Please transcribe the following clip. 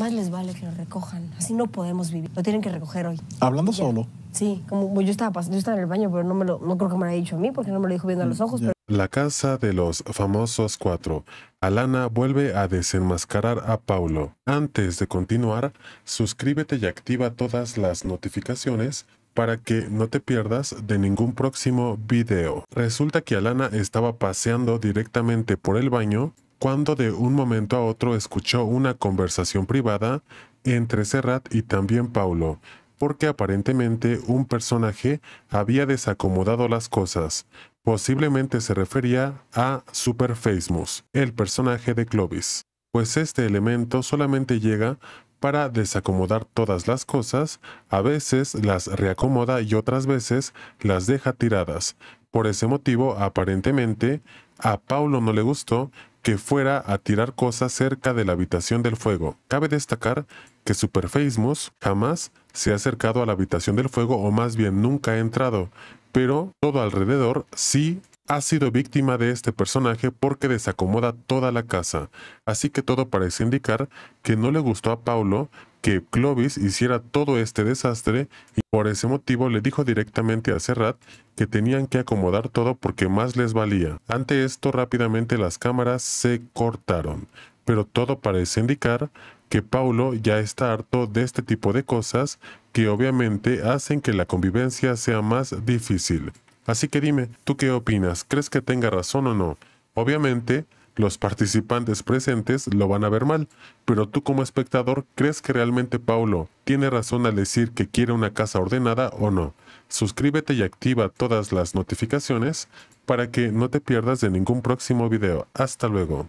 Más les vale que lo recojan. Así no podemos vivir. Lo tienen que recoger hoy. ¿Hablando solo? Sí, como pues, yo estaba, yo estaba en el baño, pero no, me no creo que me lo haya dicho a mí porque no me lo dijo viendo a los mm, ojos. La casa de los famosos cuatro. Alana vuelve a desenmascarar a Paulo. Antes de continuar, suscríbete y activa todas las notificaciones para que no te pierdas de ningún próximo video. Resulta que Alana estaba paseando directamente por el baño cuando de un momento a otro escuchó una conversación privada entre Serrat y también Paulo, porque aparentemente un personaje había desacomodado las cosas. Posiblemente se refería a Super Facemus, el personaje de Clovis, pues este elemento solamente llega para desacomodar todas las cosas, a veces las reacomoda y otras veces las deja tiradas. Por ese motivo, aparentemente, a Paulo no le gustó que fuera a tirar cosas cerca de la habitación del fuego. Cabe destacar que Mus jamás se ha acercado a la habitación del fuego o más bien nunca ha entrado, pero todo alrededor sí ha sido víctima de este personaje porque desacomoda toda la casa, así que todo parece indicar que no le gustó a Paulo que Clovis hiciera todo este desastre y por ese motivo le dijo directamente a Serrat que tenían que acomodar todo porque más les valía. Ante esto rápidamente las cámaras se cortaron, pero todo parece indicar que Paulo ya está harto de este tipo de cosas que obviamente hacen que la convivencia sea más difícil. Así que dime, ¿tú qué opinas? ¿Crees que tenga razón o no? Obviamente, los participantes presentes lo van a ver mal, pero tú como espectador, ¿crees que realmente Paulo tiene razón al decir que quiere una casa ordenada o no? Suscríbete y activa todas las notificaciones para que no te pierdas de ningún próximo video. Hasta luego.